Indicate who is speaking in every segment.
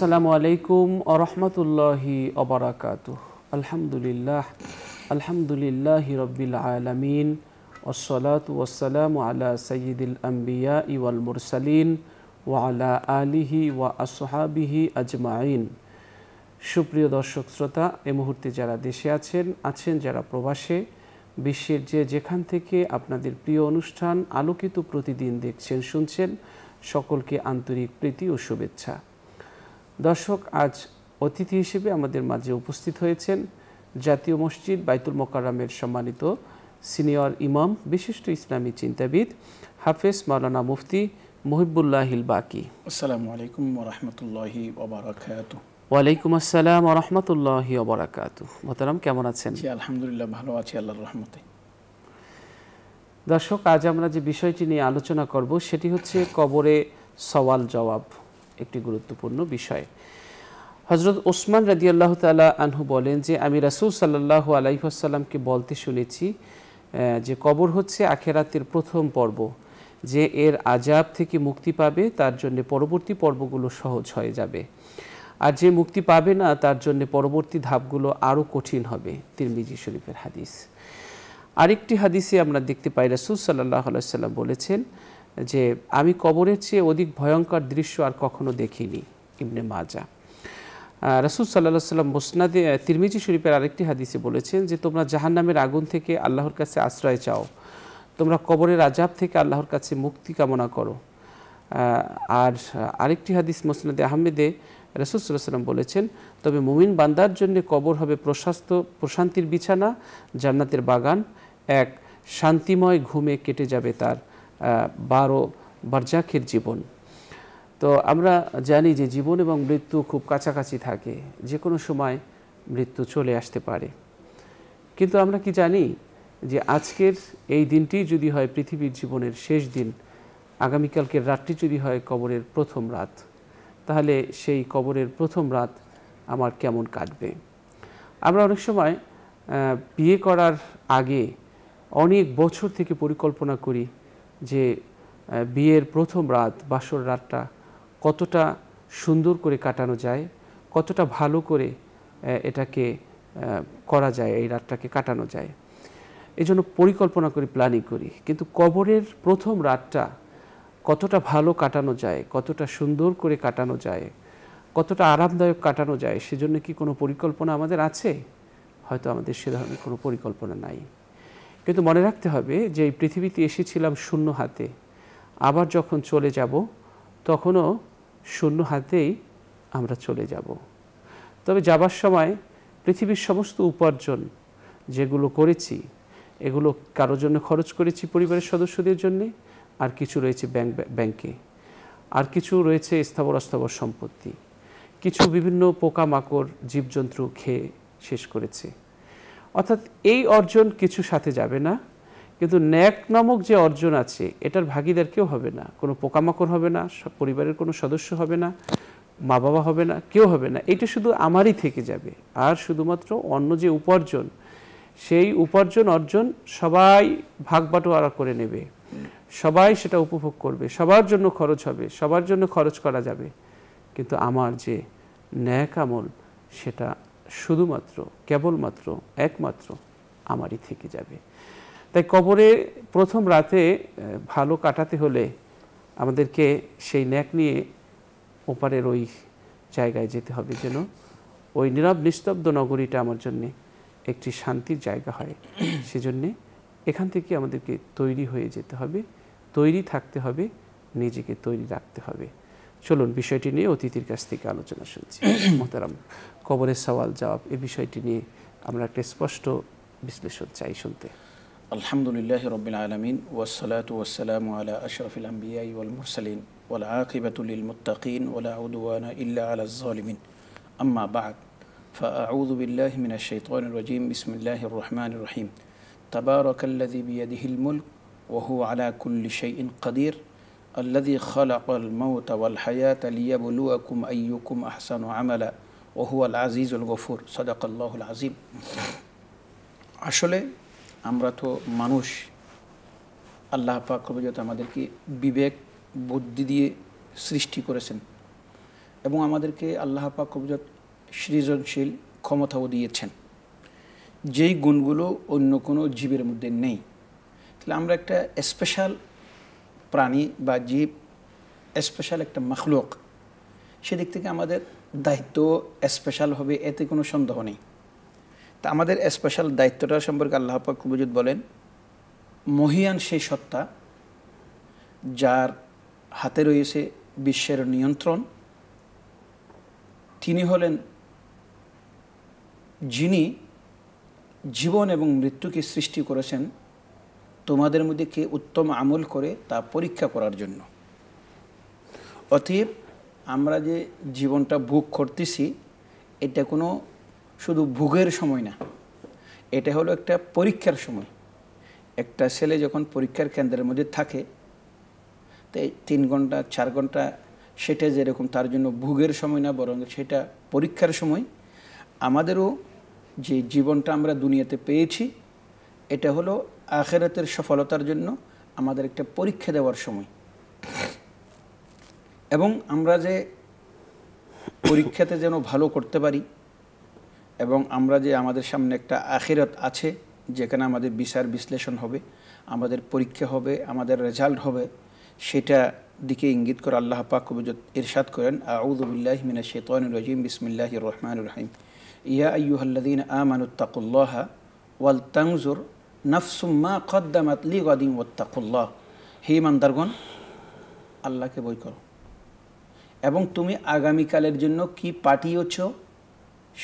Speaker 1: আসসালামু আলাইকুম আরহামতুল্লাহি অবরাকাত আলহামদুলিল্লাহ আলহামদুলিল্লাহ রব্বিল আলমিন ওসলাত ওসালাম আলা সঈদুল আম্বিয়া ইওয়াল মুরসালিন আলা আলিহি ওয়া আসহাবিহি আজমাইন সুপ্রিয় দর্শক শ্রোতা এ মুহূর্তে যারা দেশে আছেন আছেন যারা প্রবাসে বিশ্বের যে যেখান থেকে আপনাদের প্রিয় অনুষ্ঠান আলোকিত প্রতিদিন দেখছেন শুনছেন সকলকে আন্তরিক প্রীতি ও শুভেচ্ছা দর্শক আজ অতিথি হিসেবে আমাদের মাঝে উপস্থিত হয়েছেন জাতীয় মসজিদ বাইতুল মোকারামের সম্মানিত সিনিয়র ইমাম বিশিষ্ট ইসলামী চিন্তাবিদ হাফেজ মাওলানা মুফতি মহিবুল্লাহিল বাকি
Speaker 2: আসসালামু আলাইকুম রহমতুল্লাহি
Speaker 1: ওয়ালাইকুম আসসালাম রহমতুল্লাহি ওবরাকাত মোহতারাম কেমন আছেন
Speaker 2: আলহামদুলিল্লাহ ভালো আছি আল্লাহ রহমতে
Speaker 1: দর্শক আজ আমরা যে বিষয়টি নিয়ে আলোচনা করব সেটি হচ্ছে কবরে সওয়াল জবাব একটি গুরুত্বপূর্ণ বিষয় হজরত ওসমান রাজিয়াল্লাহ তালা আনহু বলেন যে আমি রাসুল সাল্লাহ আলাইহাসাল্লামকে বলতে শুনেছি যে কবর হচ্ছে আখেরাতের প্রথম পর্ব যে এর আজাব থেকে মুক্তি পাবে তার জন্য পরবর্তী পর্বগুলো সহজ হয়ে যাবে আর যে মুক্তি পাবে না তার জন্য পরবর্তী ধাপগুলো আরও কঠিন হবে তিরমিজি শরীফের হাদিস আরেকটি হাদিসে আমরা দেখতে পাই রাসুল সাল্লাহ আলাইসাল্লাম বলেছেন যে আমি কবরের চেয়ে অধিক ভয়ঙ্কর দৃশ্য আর কখনো দেখিনি ইবনে মাজা রসুল সাল্লা সাল্লাম মোসনাদে তিরমিজি শরীফের আরেকটি হাদিসে বলেছেন যে তোমরা জাহান্নামের আগুন থেকে আল্লাহর কাছে আশ্রয় চাও তোমরা কবরের আজাব থেকে আল্লাহর কাছে মুক্তি কামনা করো আর আরেকটি হাদিস মোসনাদে আহমেদে সাল্লাম বলেছেন তবে মুমিন বান্দার জন্য কবর হবে প্রশাস্ত প্রশান্তির বিছানা জান্নাতের বাগান এক শান্তিময় ঘুমে কেটে যাবে তার বারো বারজাকের জীবন তো আমরা জানি যে জীবন এবং মৃত্যু খুব কাছাকাছি থাকে যে কোনো সময় মৃত্যু চলে আসতে পারে কিন্তু আমরা কি জানি যে আজকের এই দিনটি যদি হয় পৃথিবীর জীবনের শেষ দিন আগামীকালকের রাতটি যদি হয় কবরের প্রথম রাত তাহলে সেই কবরের প্রথম রাত আমার কেমন কাটবে আমরা অনেক সময় বিয়ে করার আগে অনেক বছর থেকে পরিকল্পনা করি যে বিয়ের প্রথম রাত বাসর রাতটা কতটা সুন্দর করে কাটানো যায় কতটা ভালো করে এটাকে করা যায় এই রাতটাকে কাটানো যায় এজন্য পরিকল্পনা করি প্ল্যানিং করি কিন্তু কবরের প্রথম রাতটা কতটা ভালো কাটানো যায় কতটা সুন্দর করে কাটানো যায় কতটা আরামদায়ক কাটানো যায় সেজন্য কি কোনো পরিকল্পনা আমাদের আছে হয়তো আমাদের সে ধরনের কোনো পরিকল্পনা নাই কিন্তু মনে রাখতে হবে যে এই পৃথিবীতে এসেছিলাম শূন্য হাতে আবার যখন চলে যাব তখনও শূন্য হাতেই আমরা চলে যাব তবে যাবার সময় পৃথিবীর সমস্ত উপার্জন যেগুলো করেছি এগুলো কারোর জন্য খরচ করেছি পরিবারের সদস্যদের জন্যে আর কিছু রয়েছে ব্যাংক ব্যাংকে আর কিছু রয়েছে স্থাবর অস্থাবর সম্পত্তি কিছু বিভিন্ন পোকামাকড় জীবজন্তু খেয়ে শেষ করেছে অর্থাৎ এই অর্জন কিছু সাথে যাবে না কিন্তু ন্যাক নামক যে অর্জন আছে এটার ভাগিদার কেউ হবে না কোনো পোকামাকড় হবে না পরিবারের কোনো সদস্য হবে না মা বাবা হবে না কেউ হবে না এটা শুধু আমারই থেকে যাবে আর শুধুমাত্র অন্য যে উপার্জন সেই উপার্জন অর্জন সবাই ভাগ বাটোয়ারা করে নেবে সবাই সেটা উপভোগ করবে সবার জন্য খরচ হবে সবার জন্য খরচ করা যাবে কিন্তু আমার যে ন্যাক আমল সেটা শুধুমাত্র কেবলমাত্র একমাত্র আমারই থেকে যাবে তাই কবরে প্রথম রাতে ভালো কাটাতে হলে আমাদেরকে সেই ন্যাক নিয়ে ওপারের ওই জায়গায় যেতে হবে যেন ওই নীরব নিস্তব্ধ নগরীটা আমার জন্যে একটি শান্তির জায়গা হয় সেজন্যে এখান থেকে আমাদেরকে তৈরি হয়ে যেতে হবে তৈরি থাকতে হবে নিজেকে তৈরি রাখতে হবে চলুন বিষয়টি নিয়ে অতিথির কাছ থেকে আলোচনা শুনছি মোহতারাম কবরের সওয়াল জবাব এ বিষয়টি নিয়ে আমরা একটা স্পষ্ট বিশ্লেষণ চাই শুনতে
Speaker 2: আলহামদুলিল্লাহ রবিল আলমিন ওয়াসালাত ওয়াসালাম আলা আশরফিল আম্বিয়াই ওয়াল মুরসালিন ওয়াল আকিবাতুল মুতাকিন ওলা উদওয়ানা ইল্লা আলা জলিমিন আম্মা বাদ فأعوذ بالله من الشيطان الرجيم بسم الله الرحمن الرحيم تبارك الذي بيده الملك وهو على كل شيء قدير الذي خلق الموت والحياة ليبلوكم أيكم أحسن عملاً ওহুয়াল আজিজুল গফুর সদাকাল্লাহুল আজিম আসলে আমরা তো মানুষ আল্লাহ পাক কবিজত আমাদেরকে বিবেক বুদ্ধি দিয়ে সৃষ্টি করেছেন এবং আমাদেরকে আল্লাহ পাক কবিজত সৃজনশীল ক্ষমতাও দিয়েছেন যেই গুণগুলো অন্য কোনো জীবের মধ্যে নেই তাহলে আমরা একটা স্পেশাল প্রাণী বা জীব স্পেশাল একটা মখলুক সেদিক থেকে আমাদের দায়িত্ব স্পেশাল হবে এতে কোনো সন্দেহ নেই তা আমাদের স্পেশাল দায়িত্বটা সম্পর্কে আল্লাহ পাক বলেন মহিয়ান সেই সত্তা যার হাতে রয়েছে বিশ্বের নিয়ন্ত্রণ তিনি হলেন যিনি জীবন এবং মৃত্যুকে সৃষ্টি করেছেন তোমাদের মধ্যে কে উত্তম আমল করে তা পরীক্ষা করার জন্য অতএব আমরা যে জীবনটা ভোগ করতেছি এটা কোনো শুধু ভোগের সময় না এটা হলো একটা পরীক্ষার সময় একটা ছেলে যখন পরীক্ষার কেন্দ্রের মধ্যে থাকে তো তিন ঘন্টা চার ঘন্টা সেটা যেরকম তার জন্য ভোগের সময় না বরং সেটা পরীক্ষার সময় আমাদেরও যে জীবনটা আমরা দুনিয়াতে পেয়েছি এটা হলো আখেরাতের সফলতার জন্য আমাদের একটা পরীক্ষা দেওয়ার সময় এবং আমরা যে পরীক্ষাতে যেন ভালো করতে পারি এবং আমরা যে আমাদের সামনে একটা আখিরত আছে যেখানে আমাদের বিচার বিশ্লেষণ হবে আমাদের পরীক্ষা হবে আমাদের রেজাল্ট হবে সেটা দিকে ইঙ্গিত করে আল্লাহ পাক কবিজত ইরশাদ করেন আউদুল্লাহ মিনা শেতনুর রহিম বিসমিল্লাহ রহমান রহিম ইয়া আইয়ুহল্লাদিন আমানুত্তাকুল্লাহ ওয়াল তাংজুর নাফসুম্মা খদ্দামাত লি গদিম ওত্তাকুল্লাহ হে ইমানদারগণ আল্লাহকে বই করো এবং তুমি আগামীকালের জন্য কি পাঠিয়েছ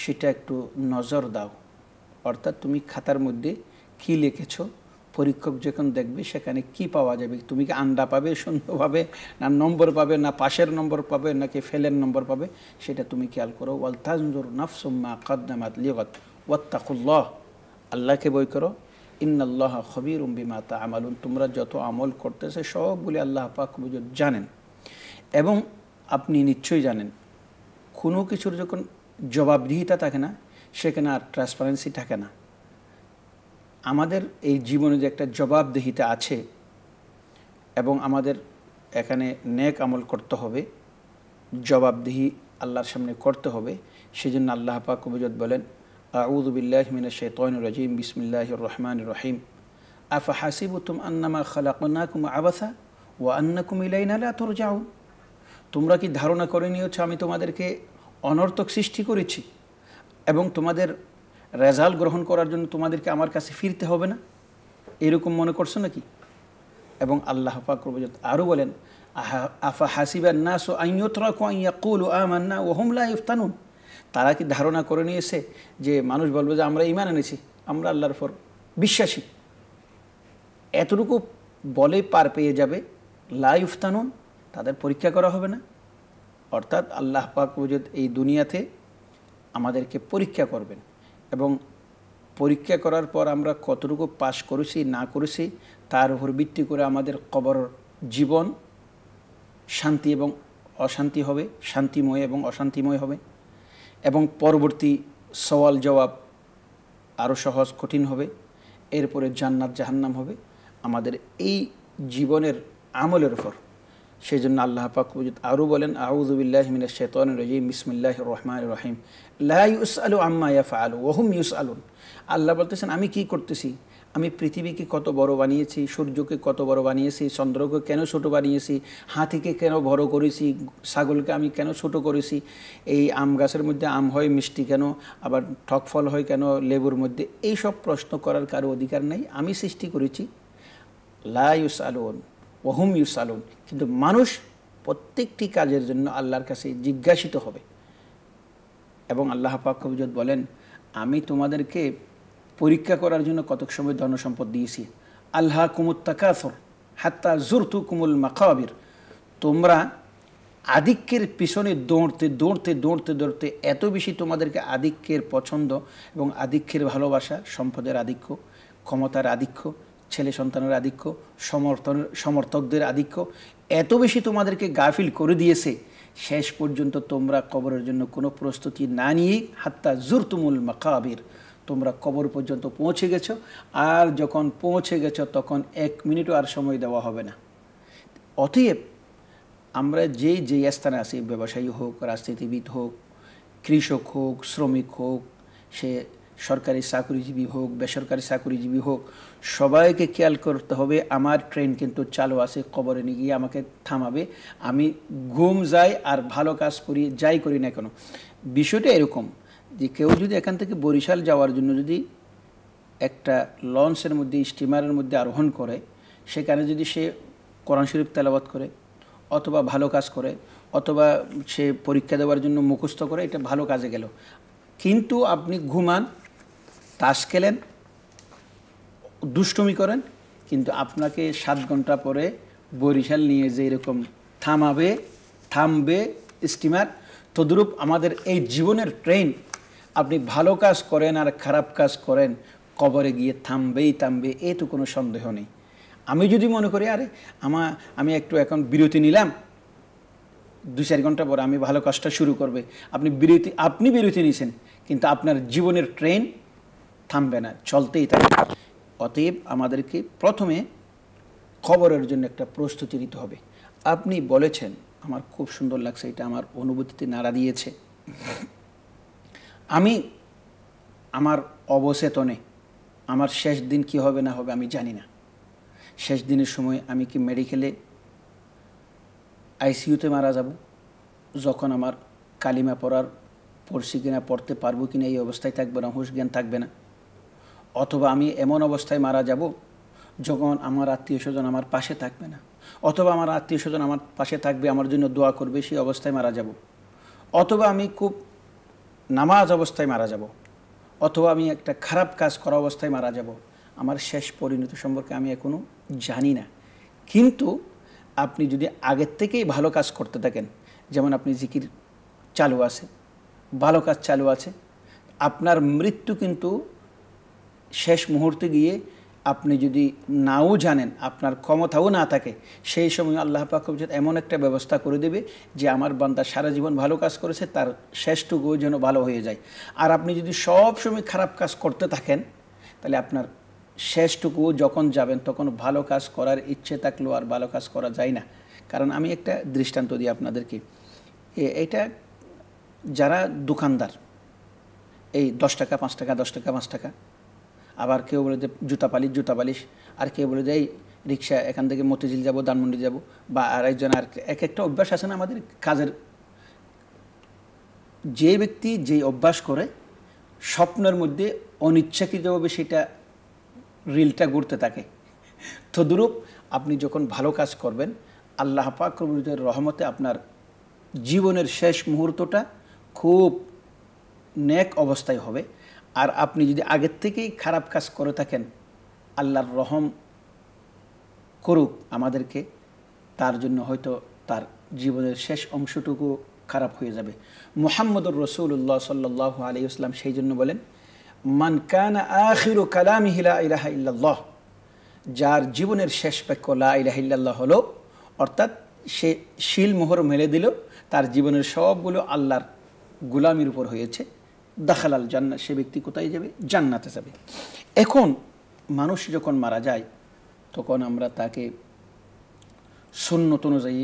Speaker 2: সেটা একটু নজর দাও অর্থাৎ তুমি খাতার মধ্যে কি লিখেছো পরীক্ষক যখন দেখবে সেখানে কি পাওয়া যাবে তুমি কি আন্ডা পাবে সুন্দরভাবে পাবে না নম্বর পাবে না পাশের নম্বর পাবে নাকি ফেলের নম্বর পাবে সেটা তুমি খেয়াল করো ওয়ালতাজুর নাফসুম্মা কদ্দামাত লিগত ওয়াত্তাকুল্লাহ আল্লাহকে বই করো ইন্নাল্লাহ খবির বিমা তা আমালুন তোমরা যত আমল করতেছে সবগুলি আল্লাহ পাক জানেন এবং আপনি নিশ্চয়ই জানেন কোনো কিছুর যখন জবাবদিহিতা থাকে না সেখানে আর ট্রান্সপারেন্সি থাকে না আমাদের এই জীবনে যে একটা জবাবদিহিতা আছে এবং আমাদের এখানে নেক আমল করতে হবে জবাবদিহি আল্লাহর সামনে করতে হবে জন্য আল্লাহ পাক কবিজত বলেন আউদুবিল্লাহ মিনা শেতন রাজিম বিসমিল্লাহ রহমান রহিম আফা হাসিবুতুম আন্নামা খালাকুম আবাসা ও আন্নাকুম ইলাইনা তোর যাও তোমরা কি ধারণা করে নিয়েছ আমি তোমাদেরকে অনর্থক সৃষ্টি করেছি এবং তোমাদের রেজাল্ট গ্রহণ করার জন্য তোমাদেরকে আমার কাছে ফিরতে হবে না এরকম মনে করছো নাকি এবং আল্লাহ পাকরবজত আরও বলেন আফা হাসিবার না সো ও আমান্না ওহমলা ইফতানুন তারা কি ধারণা করে নিয়েছে যে মানুষ বলবে যে আমরা ইমান এনেছি আমরা আল্লাহর পর বিশ্বাসী এতটুকু বলে পার পেয়ে যাবে লা ইফতানুন তাদের পরীক্ষা করা হবে না অর্থাৎ আল্লাহ পাক মজুদ এই দুনিয়াতে আমাদেরকে পরীক্ষা করবেন এবং পরীক্ষা করার পর আমরা কতটুকু পাশ করেছি না করেছি তার উপর ভিত্তি করে আমাদের কবর জীবন শান্তি এবং অশান্তি হবে শান্তিময় এবং অশান্তিময় হবে এবং পরবর্তী সওয়াল জবাব আরও সহজ কঠিন হবে এরপরে জান্নাত জাহান্নাম হবে আমাদের এই জীবনের আমলের উপর সেই জন্য আল্লাহ পাক আরও বলেন আউজুবিল্লাহ মিনা শেতন রজিম বিসমিল্লাহ রহমান রহিম লাউস আলু আম্মা ইয়াফা আলু ওহম ইউস আলুন আল্লাহ বলতেছেন আমি কি করতেছি আমি পৃথিবীকে কত বড় বানিয়েছি সূর্যকে কত বড় বানিয়েছি চন্দ্রকে কেন ছোট বানিয়েছি হাতিকে কেন বড় করেছি ছাগলকে আমি কেন ছোট করেছি এই আম গাছের মধ্যে আম হয় মিষ্টি কেন আবার ঠক ফল হয় কেন লেবুর মধ্যে এই সব প্রশ্ন করার কারো অধিকার নেই আমি সৃষ্টি করেছি লাইউস আলু ওহম ইউসালুন কিন্তু মানুষ প্রত্যেকটি কাজের জন্য আল্লাহর কাছে জিজ্ঞাসিত হবে এবং আল্লাহ পাক বলেন আমি তোমাদেরকে পরীক্ষা করার জন্য কতক সময় সম্পদ দিয়েছি আল্লাহ কুমুর তাকাফর হাত্তা জুরতু কুমুল মাখাবির তোমরা আধিক্যের পিছনে দৌড়তে দৌড়তে দৌড়তে দৌড়তে এত বেশি তোমাদেরকে আধিক্যের পছন্দ এবং আধিক্যের ভালোবাসা সম্পদের আধিক্য ক্ষমতার আধিক্য ছেলে সন্তানের আধিক্য সমর্থন সমর্থকদের আধিক্য এত বেশি তোমাদেরকে গাফিল করে দিয়েছে শেষ পর্যন্ত তোমরা কবরের জন্য কোনো প্রস্তুতি না নিয়েই হাত্তা জুরতুমুল মাকাবির তোমরা কবর পর্যন্ত পৌঁছে গেছো আর যখন পৌঁছে গেছো তখন এক মিনিটও আর সময় দেওয়া হবে না অতএব আমরা যে যেই স্থানে আছি ব্যবসায়ী হোক রাজনীতিবিদ হোক কৃষক হোক শ্রমিক হোক সে সরকারি চাকরিজীবী হোক বেসরকারি চাকরিজীবী হোক সবাইকে খেয়াল করতে হবে আমার ট্রেন কিন্তু চালু আছে কবরে নিয়ে গিয়ে আমাকে থামাবে আমি ঘুম যাই আর ভালো কাজ করি যাই করি না কেন বিষয়টা এরকম যে কেউ যদি এখান থেকে বরিশাল যাওয়ার জন্য যদি একটা লঞ্চের মধ্যে স্টিমারের মধ্যে আরোহণ করে সেখানে যদি সে কোরআন শরীফ তেলাবাত করে অথবা ভালো কাজ করে অথবা সে পরীক্ষা দেওয়ার জন্য মুখস্থ করে এটা ভালো কাজে গেল কিন্তু আপনি ঘুমান তাস খেলেন দুষ্টমি করেন কিন্তু আপনাকে সাত ঘন্টা পরে বরিশাল নিয়ে যে এরকম থামাবে থামবে স্টিমার তদ্রুপ আমাদের এই জীবনের ট্রেন আপনি ভালো কাজ করেন আর খারাপ কাজ করেন কবরে গিয়ে থামবেই থামবে এ তো কোনো সন্দেহ নেই আমি যদি মনে করি আরে আমার আমি একটু এখন বিরতি নিলাম দু চার ঘন্টা পরে আমি ভালো কাজটা শুরু করবে আপনি বিরতি আপনি বিরতি নিছেন কিন্তু আপনার জীবনের ট্রেন থামবে না চলতেই থাকবে অতএব আমাদেরকে প্রথমে খবরের জন্য একটা প্রস্তুতি নিতে হবে আপনি বলেছেন আমার খুব সুন্দর লাগছে এটা আমার অনুভূতিতে নাড়া দিয়েছে আমি আমার অবচেতনে আমার শেষ দিন কি হবে না হবে আমি জানি না শেষ দিনের সময় আমি কি মেডিকেলে আইসিইউতে মারা যাব যখন আমার কালিমা পড়ার পড়ছি কিনা পড়তে পারবো কিনা এই অবস্থায় থাকবে না হুশ জ্ঞান থাকবে না অথবা আমি এমন অবস্থায় মারা যাব যখন আমার আত্মীয় স্বজন আমার পাশে থাকবে না অথবা আমার আত্মীয় স্বজন আমার পাশে থাকবে আমার জন্য দোয়া করবে সেই অবস্থায় মারা যাব অথবা আমি খুব নামাজ অবস্থায় মারা যাব অথবা আমি একটা খারাপ কাজ করা অবস্থায় মারা যাব আমার শেষ পরিণতি সম্পর্কে আমি এখনও জানি না কিন্তু আপনি যদি আগের থেকেই ভালো কাজ করতে থাকেন যেমন আপনি জিকির চালু আছে ভালো কাজ চালু আছে আপনার মৃত্যু কিন্তু শেষ মুহূর্তে গিয়ে আপনি যদি নাও জানেন আপনার ক্ষমতাও না থাকে সেই সময় আল্লাহ পাকবজত এমন একটা ব্যবস্থা করে দেবে যে আমার বান্দা সারা জীবন ভালো কাজ করেছে তার শেষটুকুও যেন ভালো হয়ে যায় আর আপনি যদি সব সময় খারাপ কাজ করতে থাকেন তাহলে আপনার শেষটুকুও যখন যাবেন তখন ভালো কাজ করার ইচ্ছে থাকলেও আর ভালো কাজ করা যায় না কারণ আমি একটা দৃষ্টান্ত দিই আপনাদেরকে এটা যারা দোকানদার এই দশ টাকা পাঁচ টাকা দশ টাকা পাঁচ টাকা আবার কেউ বলে যে জুতা পালিশ জুতা পালিশ আর কেউ বলে যে এই রিক্সা এখান থেকে মতিঝিল যাব ধানমন্ডি যাব বা আর একজন আর এক একটা অভ্যাস আছে না আমাদের কাজের যে ব্যক্তি যেই অভ্যাস করে স্বপ্নের মধ্যে অনিচ্ছাকৃতভাবে সেটা রিলটা ঘুরতে থাকে তদুরূপ আপনি যখন ভালো কাজ করবেন আল্লাহ পাকরবুলের রহমতে আপনার জীবনের শেষ মুহূর্তটা খুব নেক অবস্থায় হবে আর আপনি যদি আগের থেকেই খারাপ কাজ করে থাকেন আল্লাহর রহম করুক আমাদেরকে তার জন্য হয়তো তার জীবনের শেষ অংশটুকু খারাপ হয়ে যাবে মোহাম্মদুর রসুল্লাহ সাল্লাহ আলিউসলাম সেই জন্য বলেন মান কান আখিরু কালাম হিলা ইলাহা ইল্লাল্লাহ যার জীবনের শেষ বাক্য লা ইলাহা ইল্লাল্লাহ হলো অর্থাৎ সে শিল মোহর মেলে দিল তার জীবনের সবগুলো আল্লাহর গুলামির উপর হয়েছে দাখালাল জান্নাত সে ব্যক্তি কোথায় যাবে জান্নাতে যাবে এখন মানুষ যখন মারা যায় তখন আমরা তাকে সন্ন্যত অনুযায়ী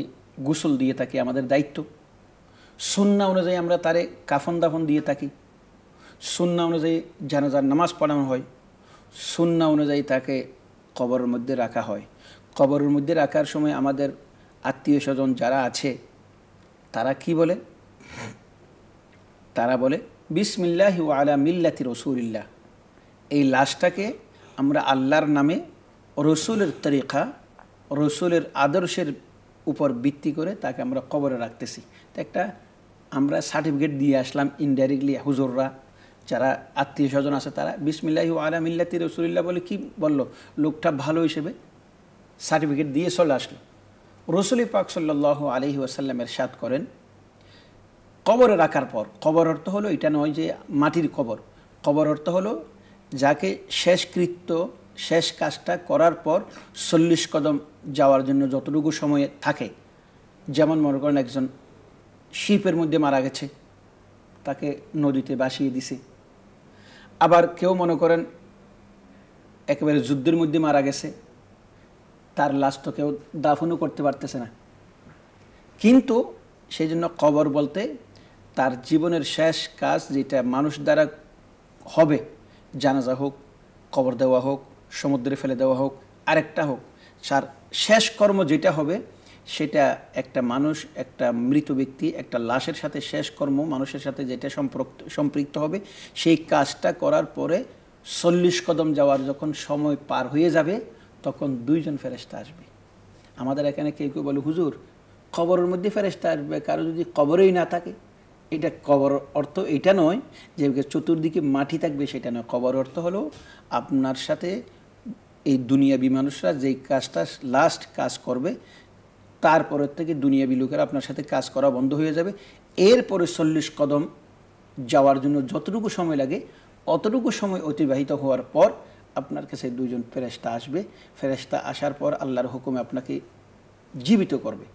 Speaker 2: গোসল দিয়ে থাকি আমাদের দায়িত্ব সন্না অনুযায়ী আমরা তারে কাফন দাফন দিয়ে থাকি সন্না অনুযায়ী জানাজার নামাজ পড়ানো হয় সন্না অনুযায়ী তাকে কবরের মধ্যে রাখা হয় কবরের মধ্যে রাখার সময় আমাদের আত্মীয় স্বজন যারা আছে তারা কি বলে তারা বলে বিসমিল্লাহ আলা মিল্লাতি রসুলিল্লাহ এই লাশটাকে আমরা আল্লাহর নামে রসুলের তরিকা রসুলের আদর্শের উপর ভিত্তি করে তাকে আমরা কবরে রাখতেছি তো একটা আমরা সার্টিফিকেট দিয়ে আসলাম ইনডাইরেক্টলি হুজুররা যারা আত্মীয় স্বজন আছে তারা বিসমিল্লাহ আলা মিল্লাতি রসুলিল্লাহ বলে কি বলল লোকটা ভালো হিসেবে সার্টিফিকেট দিয়ে চলে আসলো রসুলি পাক সাল্লাহ আলহি ওয়াসাল্লামের সাদ করেন কবরে রাখার পর কবর অর্থ হলো এটা নয় যে মাটির কবর কবর অর্থ হলো যাকে শেষকৃত্য শেষ কাজটা করার পর চল্লিশ কদম যাওয়ার জন্য যতটুকু সময় থাকে যেমন মনে করেন একজন শিল্পের মধ্যে মারা গেছে তাকে নদীতে বাসিয়ে দিছে আবার কেউ মনে করেন একেবারে যুদ্ধের মধ্যে মারা গেছে তার লাশ তো কেউ দাফনও করতে পারতেছে না কিন্তু সেই জন্য কবর বলতে তার জীবনের শেষ কাজ যেটা মানুষ দ্বারা হবে জানাজা হোক কবর দেওয়া হোক সমুদ্রে ফেলে দেওয়া হোক আরেকটা হোক তার শেষ কর্ম যেটা হবে সেটা একটা মানুষ একটা মৃত ব্যক্তি একটা লাশের সাথে শেষ কর্ম মানুষের সাথে যেটা সম্পর্ক সম্পৃক্ত হবে সেই কাজটা করার পরে চল্লিশ কদম যাওয়ার যখন সময় পার হয়ে যাবে তখন দুইজন ফেরেস্তা আসবে আমাদের এখানে কেউ কেউ বলে হুজুর কবরের মধ্যে ফেরেস্তা আসবে কারো যদি কবরেই না থাকে এটা কবর অর্থ এটা নয় যে চতুর্দিকে মাটি থাকবে সেটা নয় কবর অর্থ হলো আপনার সাথে এই দুনিয়াবি মানুষরা যেই কাজটা লাস্ট কাজ করবে তারপরের থেকে দুনিয়াবি লোকেরা আপনার সাথে কাজ করা বন্ধ হয়ে যাবে এরপরে চল্লিশ কদম যাওয়ার জন্য যতটুকু সময় লাগে অতটুকু সময় অতিবাহিত হওয়ার পর আপনার কাছে দুজন ফেরেস্তা আসবে ফেরেস্তা আসার পর আল্লাহর হুকুমে আপনাকে জীবিত করবে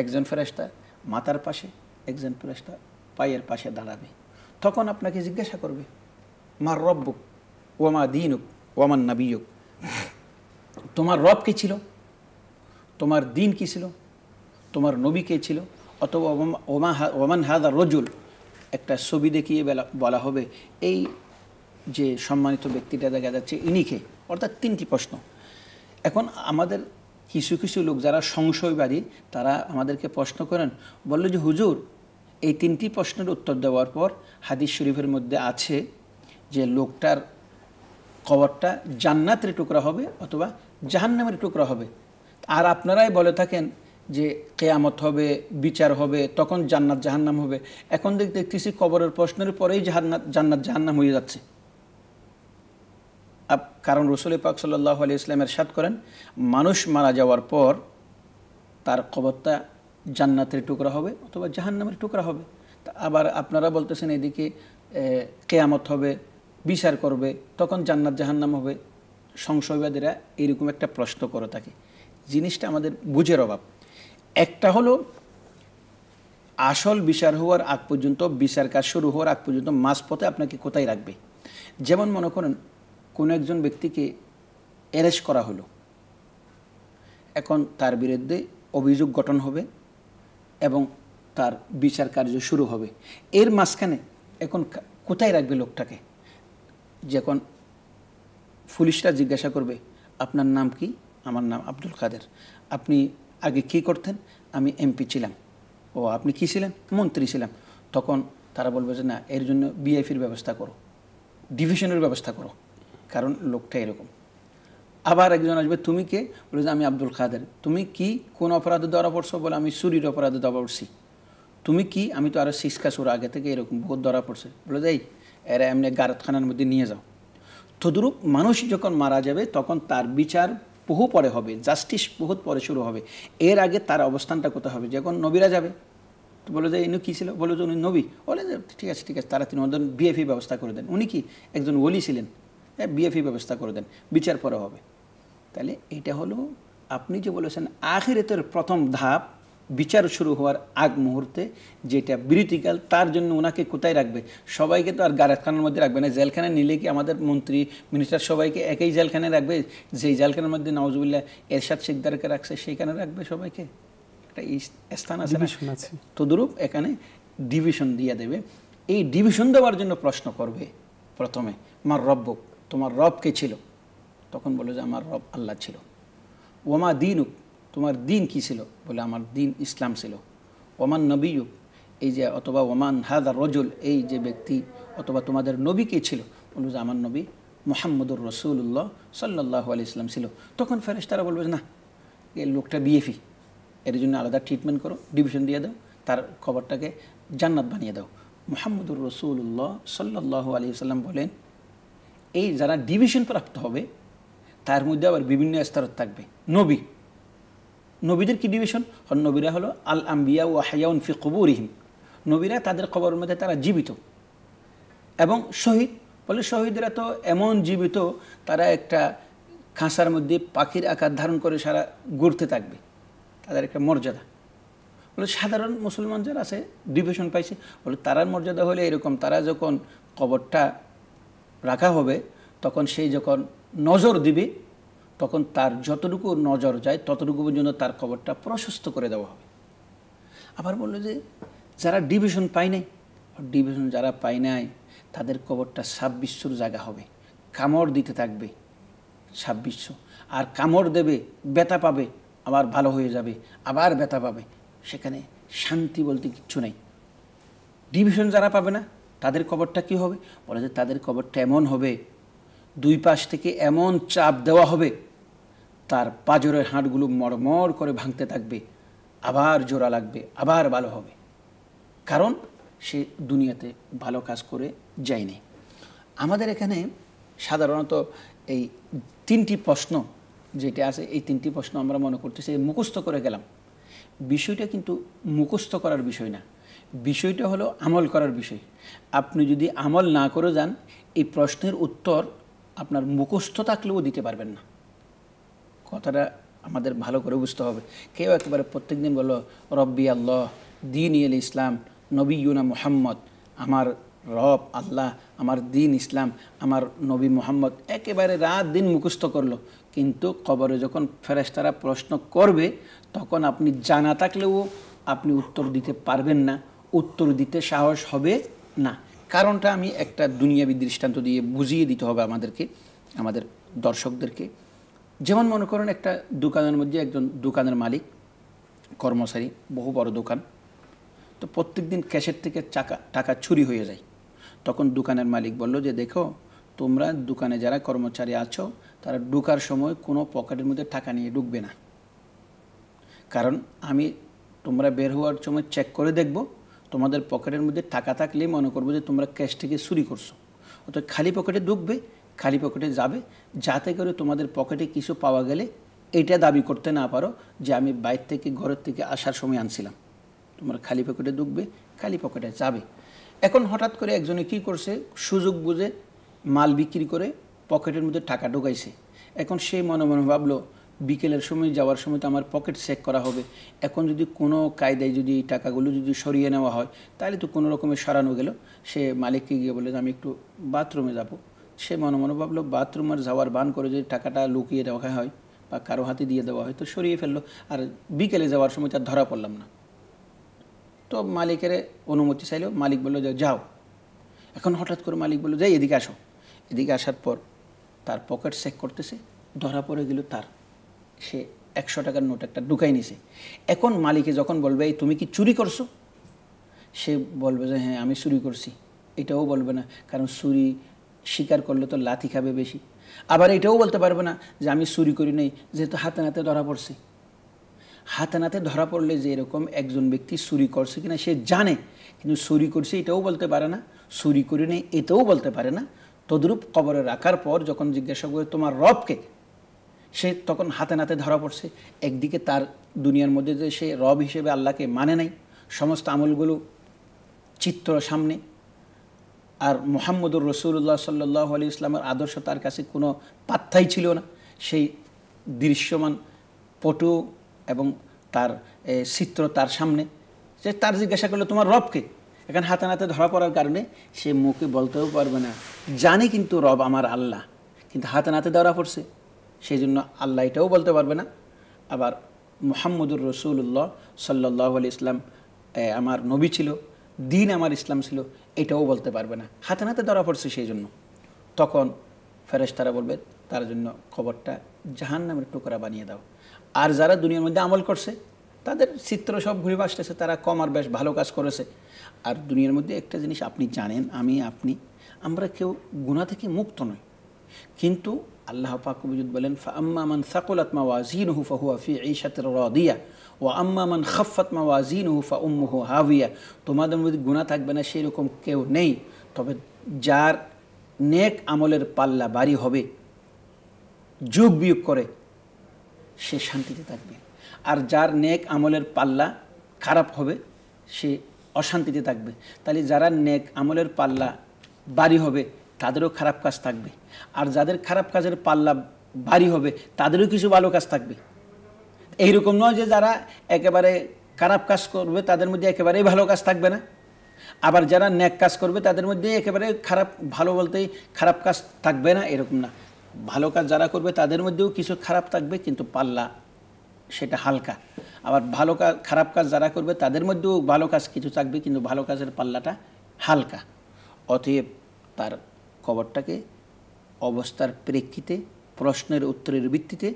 Speaker 2: একজন ফেরেস্তা মাতার পাশে একজন ফেরেস্তা পায়ের পাশে দাঁড়াবে তখন আপনাকে জিজ্ঞাসা করবে মার রব্বুক দিন দিনুক ওয়ামান নাবিয়ুক তোমার রব কে ছিল তোমার দিন কি ছিল তোমার নবী কে ছিল অথবা ওমান হাদা রজুল একটা ছবি দেখিয়ে বলা হবে এই যে সম্মানিত ব্যক্তিটা দেখা যাচ্ছে ইনিকে অর্থাৎ তিনটি প্রশ্ন এখন আমাদের কিছু কিছু লোক যারা সংশয়বাদী তারা আমাদেরকে প্রশ্ন করেন বলল যে হুজুর এই তিনটি প্রশ্নের উত্তর দেওয়ার পর হাদিস শরীফের মধ্যে আছে যে লোকটার কবরটা জান্নাতের টুকরা হবে অথবা জাহান্নামের টুকরা হবে আর আপনারাই বলে থাকেন যে কেয়ামত হবে বিচার হবে তখন জান্নাত জাহান্নাম হবে এখন দেখতে দেখতেছি কবরের প্রশ্নের পরেই জাহান্নাত জান্নাত জাহান্নাম হয়ে যাচ্ছে কারণ রসুল পাক সাল্লাহ আলি ইসলামের সাত করেন মানুষ মারা যাওয়ার পর তার কবরটা জান্নাতের টুকরা হবে অথবা জাহান্নামের টুকরা হবে আবার আপনারা বলতেছেন এদিকে কেয়ামত হবে বিচার করবে তখন জান্নাত জাহান্নাম হবে সংশয়বাদীরা এরকম একটা প্রশ্ন করে থাকে জিনিসটা আমাদের বুঝের অভাব একটা হলো আসল বিচার হওয়ার আগ পর্যন্ত বিচার কাজ শুরু হওয়ার আগ পর্যন্ত মাঝপথে আপনাকে কোথায় রাখবে যেমন মনে করেন কোনো একজন ব্যক্তিকে অ্যারেস্ট করা হলো এখন তার বিরুদ্ধে অভিযোগ গঠন হবে এবং তার বিচার কার্য শুরু হবে এর মাঝখানে এখন কোথায় রাখবে লোকটাকে যখন পুলিশরা জিজ্ঞাসা করবে আপনার নাম কি আমার নাম আব্দুল কাদের আপনি আগে কি করতেন আমি এমপি ছিলাম ও আপনি কি ছিলেন মন্ত্রী ছিলাম তখন তারা বলবে যে না এর জন্য বিএফির ব্যবস্থা করো ডিভিশনের ব্যবস্থা করো কারণ লোকটা এরকম আবার একজন আসবে তুমি কে বলে যে আমি আব্দুল খাদের তুমি কি কোন অপরাধে ধরা পড়ছো বলে আমি সুরির অপরাধে ধরা পড়ছি তুমি কি আমি তো আরও সিসকা সুর আগে থেকে এরকম বহুত ধরা পড়ছে বলে যাই এরা এমনি গারতখানার মধ্যে নিয়ে যাও তদুরূপ মানুষ যখন মারা যাবে তখন তার বিচার বহু পরে হবে জাস্টিস বহুত পরে শুরু হবে এর আগে তার অবস্থানটা কোথায় হবে যখন নবীরা যাবে তো বলে যে ইনি কী ছিল বলে যে উনি নবী বলে যে ঠিক আছে ঠিক আছে তারা তিনি ওদের বিএফি ব্যবস্থা করে দেন উনি কি একজন ওলি ছিলেন হ্যাঁ বিএফি e ব্যবস্থা করে দেন বিচার পরে হবে তাহলে এটা হলো আপনি যে বলেছেন আখিরেতের প্রথম ধাপ বিচার শুরু হওয়ার আগ মুহূর্তে যেটা বিরতিকাল তার জন্য ওনাকে কোথায় রাখবে সবাইকে তো আর গারাতখানার মধ্যে রাখবে না জেলখানা নিলে কি আমাদের মন্ত্রী মিনিস্টার সবাইকে একই জেলখানায় রাখবে যেই জেলখানার মধ্যে নওয়াজবুল্লাহ এরশাদ শিকদারকে রাখছে সেইখানে রাখবে সবাইকে একটা স্থান আছে না তদুরূপ এখানে ডিভিশন দিয়ে দেবে এই ডিভিশন দেওয়ার জন্য প্রশ্ন করবে প্রথমে আমার রব্য তোমার রবকে ছিল তখন বলে যে আমার রব আল্লাহ ছিল ওমা দিনুক তোমার দিন কি ছিল বলে আমার দিন ইসলাম ছিল ওমান নবীয়ুক এই যে অথবা ওমান হাদা রজুল এই যে ব্যক্তি অথবা তোমাদের নবী কে ছিল বলবো যে আমার নবী মোহাম্মদুর রসুল্লাহ সাল্লাহ আলি ইসলাম ছিল তখন ফেরেস তারা বলবে না এই লোকটা বিএফি এর জন্য আলাদা ট্রিটমেন্ট করো ডিভিশন দিয়ে দাও তার খবরটাকে জান্নাত বানিয়ে দাও মোহাম্মদুর রসুল্লাহ সাল্লাহ আলি ইসলাম বলেন এই যারা ডিভিশন প্রাপ্ত হবে তার মধ্যে আবার বিভিন্ন স্তর থাকবে নবী নবীদের কি ডিভিশন হন নবীরা হলো আল আম্বিয়া ও হায়াউন ফি কবুরহিম নবীরা তাদের কবরের মধ্যে তারা জীবিত এবং শহীদ বলে শহীদরা তো এমন জীবিত তারা একটা খাঁচার মধ্যে পাখির আকার ধারণ করে সারা ঘুরতে থাকবে তাদের একটা মর্যাদা বলে সাধারণ মুসলমান যারা আছে ডিভিশন পাইছে বলে তারার মর্যাদা হলে এরকম তারা যখন কবরটা রাখা হবে তখন সেই যখন নজর দিবে তখন তার যতটুকু নজর যায় ততটুকু পর্যন্ত তার কবরটা প্রশস্ত করে দেওয়া হবে আবার বললো যে যারা ডিভিশন পায় নাই ডিভিশন যারা পায় নাই তাদের কবরটা ছাব্বিশশোর জায়গা হবে কামড় দিতে থাকবে ছাব্বিশশো আর কামড় দেবে ব্যথা পাবে আবার ভালো হয়ে যাবে আবার ব্যথা পাবে সেখানে শান্তি বলতে কিচ্ছু নাই ডিভিশন যারা পাবে না তাদের কবরটা কি হবে বলে যে তাদের কবরটা এমন হবে দুই পাশ থেকে এমন চাপ দেওয়া হবে তার পাজরের হাঁটগুলো মরমর করে ভাঙতে থাকবে আবার জোড়া লাগবে আবার ভালো হবে কারণ সে দুনিয়াতে ভালো কাজ করে যায়নি আমাদের এখানে সাধারণত এই তিনটি প্রশ্ন যেটা আছে এই তিনটি প্রশ্ন আমরা মনে করতেছি মুখস্থ করে গেলাম বিষয়টা কিন্তু মুখস্থ করার বিষয় না বিষয়টা হলো আমল করার বিষয় আপনি যদি আমল না করে যান এই প্রশ্নের উত্তর আপনার মুখস্থ থাকলেও দিতে পারবেন না কথাটা আমাদের ভালো করে বুঝতে হবে কেউ একেবারে প্রত্যেক দিন বলো রব্বি আল্লাহ দিন ইয়েল ইসলাম নবী ইউনা মোহাম্মদ আমার রব আল্লাহ আমার দিন ইসলাম আমার নবী মোহাম্মদ একেবারে রাত দিন মুখস্থ করলো কিন্তু কবরে যখন ফেরেস্তারা প্রশ্ন করবে তখন আপনি জানা থাকলেও আপনি উত্তর দিতে পারবেন না উত্তর দিতে সাহস হবে না কারণটা আমি একটা দুনিয়াবী দৃষ্টান্ত দিয়ে বুঝিয়ে দিতে হবে আমাদেরকে আমাদের দর্শকদেরকে যেমন মনে করেন একটা দোকানের মধ্যে একজন দোকানের মালিক কর্মচারী বহু বড় দোকান তো প্রত্যেক দিন ক্যাশের থেকে টাকা টাকা চুরি হয়ে যায় তখন দোকানের মালিক বলল যে দেখো তোমরা দোকানে যারা কর্মচারী আছো তারা ঢুকার সময় কোনো পকেটের মধ্যে টাকা নিয়ে ঢুকবে না কারণ আমি তোমরা বের হওয়ার সময় চেক করে দেখব তোমাদের পকেটের মধ্যে টাকা থাকলেই মনে করবো যে তোমরা ক্যাশ থেকে চুরি করছো অর্থাৎ খালি পকেটে ঢুকবে খালি পকেটে যাবে যাতে করে তোমাদের পকেটে কিছু পাওয়া গেলে এটা দাবি করতে না পারো যে আমি বাইর থেকে ঘরের থেকে আসার সময় আনছিলাম তোমার খালি পকেটে ঢুকবে খালি পকেটে যাবে এখন হঠাৎ করে একজনে কি করছে সুযোগ বুঝে মাল বিক্রি করে পকেটের মধ্যে টাকা ঢোকাইছে এখন সে মনে মনে ভাবলো বিকেলের সময় যাওয়ার সময় তো আমার পকেট চেক করা হবে এখন যদি কোনো কায়দায় যদি এই টাকাগুলো যদি সরিয়ে নেওয়া হয় তাহলে তো কোনো রকমের সরানো গেল সে মালিককে গিয়ে বলে আমি একটু বাথরুমে যাব সে মনে মনে ভাবলো বাথরুম আর যাওয়ার বান করে যদি টাকাটা লুকিয়ে দেওয়া হয় বা কারো হাতে দিয়ে দেওয়া হয় তো সরিয়ে ফেললো আর বিকেলে যাওয়ার সময় তার ধরা পড়লাম না তো মালিকের অনুমতি চাইলেও মালিক বললো যে যাও এখন হঠাৎ করে মালিক বললো যাই এদিকে আসো এদিকে আসার পর তার পকেট চেক করতেছে ধরা পড়ে গেল তার সে একশো টাকার নোট একটা ঢুকাই নিছে এখন মালিকে যখন বলবে এই তুমি কি চুরি করছো সে বলবে যে হ্যাঁ আমি চুরি করছি এটাও বলবে না কারণ চুরি স্বীকার করলে তো লাথি খাবে বেশি আবার এটাও বলতে পারবে না যে আমি চুরি করি নাই যেহেতু হাতে নাতে ধরা পড়ছে হাতে নাতে ধরা পড়লে যে এরকম একজন ব্যক্তি চুরি করছে কিনা সে জানে কিন্তু চুরি করছে এটাও বলতে পারে না চুরি করি নেই এটাও বলতে পারে না তদরূপ কবরে রাখার পর যখন জিজ্ঞাসা করে তোমার রবকে সে তখন হাতে নাতে ধরা পড়ছে একদিকে তার দুনিয়ার মধ্যে যে সে রব হিসেবে আল্লাহকে মানে নাই সমস্ত আমলগুলো চিত্র সামনে আর মোহাম্মদুর রসুল্লাহ সাল্লাহ আলি ইসলামের আদর্শ তার কাছে কোনো পাত্তাই ছিল না সেই দৃশ্যমান পটু এবং তার চিত্র তার সামনে সে তার জিজ্ঞাসা করলো তোমার রবকে এখানে হাতে নাতে ধরা পড়ার কারণে সে মুখে বলতেও পারবে না জানে কিন্তু রব আমার আল্লাহ কিন্তু হাতে নাতে ধরা পড়ছে সেই জন্য আল্লাহ এটাও বলতে পারবে না আবার মোহাম্মদুর রসুল্লাহ সাল্লাহ আলি ইসলাম আমার নবী ছিল দিন আমার ইসলাম ছিল এটাও বলতে পারবে না হাতে হাতে ধরা পড়ছে সেই জন্য তখন ফেরেশতারা বলবে তার জন্য খবরটা জাহান নামের টুকরা বানিয়ে দাও আর যারা দুনিয়ার মধ্যে আমল করছে তাদের চিত্র সব ঘুরে আসতেছে তারা কম আর বেশ ভালো কাজ করেছে আর দুনিয়ার মধ্যে একটা জিনিস আপনি জানেন আমি আপনি আমরা কেউ গুণা থেকে মুক্ত নই কিন্তু আল্লাহ পাকুবুজুদ বলেন আম্মা মান সাকুলাত মাওয়াজিন হুফা হুয়া ফি ঈশাতের দিয়া ও আম্মা মান হু ফা উম হু হাভিয়া তোমাদের মধ্যে গুণা থাকবে না সেরকম কেউ নেই তবে যার নেক আমলের পাল্লা বাড়ি হবে যোগ বিয়োগ করে সে শান্তিতে থাকবে আর যার নেক আমলের পাল্লা খারাপ হবে সে অশান্তিতে থাকবে তাহলে যারা নেক আমলের পাল্লা বাড়ি হবে তাদেরও খারাপ কাজ থাকবে আর যাদের খারাপ কাজের পাল্লা ভারী হবে তাদেরও কিছু ভালো কাজ থাকবে এইরকম নয় যে যারা একেবারে খারাপ কাজ করবে তাদের মধ্যে একেবারেই ভালো কাজ থাকবে না আবার যারা ন্যাক কাজ করবে তাদের মধ্যে একেবারে খারাপ ভালো বলতেই খারাপ কাজ থাকবে না এরকম না ভালো কাজ যারা করবে তাদের মধ্যেও কিছু খারাপ থাকবে কিন্তু পাল্লা সেটা হালকা আবার ভালো কাজ খারাপ কাজ যারা করবে তাদের মধ্যেও ভালো কাজ কিছু থাকবে কিন্তু ভালো কাজের পাল্লাটা হালকা অতএব তার কবরটাকে অবস্থার প্রেক্ষিতে প্রশ্নের উত্তরের ভিত্তিতে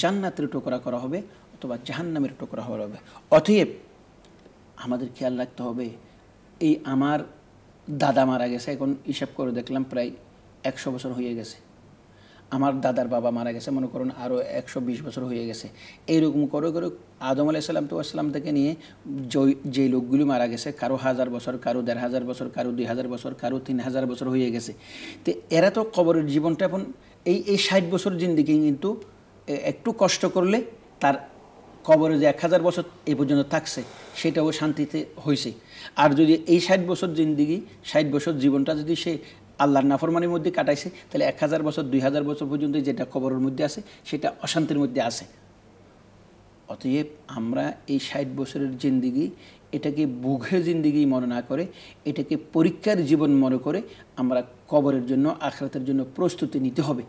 Speaker 2: জান্নাতের টোকরা করা হবে অথবা জাহান্নামের টোকরা হওয়া হবে অতএব আমাদের খেয়াল রাখতে হবে এই আমার দাদা মারা গেছে এখন হিসাব করে দেখলাম প্রায় একশো বছর হয়ে গেছে আমার দাদার বাবা মারা গেছে মনে করুন আরও একশো বিশ বছর হয়ে গেছে এইরকম করে করে আদম আলাইসাল্লাম তো আসলাম থেকে নিয়ে যে লোকগুলি মারা গেছে কারো হাজার বছর কারো দেড় হাজার বছর কারো দুই হাজার বছর কারো তিন হাজার বছর হয়ে গেছে তো এরা তো কবরের জীবনটা এখন এই এই ষাট বছর জিন্দিগি কিন্তু একটু কষ্ট করলে তার কবরে যে এক হাজার বছর এই পর্যন্ত থাকছে সেটাও শান্তিতে হয়েছে আর যদি এই ষাট বছর জিন্দিগি ষাট বছর জীবনটা যদি সে আল্লাহর নাফরমানির মধ্যে কাটাইছে তাহলে এক হাজার বছর দুই হাজার বছর পর্যন্ত যেটা কবরের মধ্যে আছে সেটা অশান্তির মধ্যে আছে অতএব আমরা এই ষাট বছরের জিন্দিগি এটাকে বুঘের জিন্দিগি মনে না করে এটাকে পরীক্ষার জীবন মনে করে আমরা কবরের জন্য আখরাতের জন্য প্রস্তুতি নিতে হবে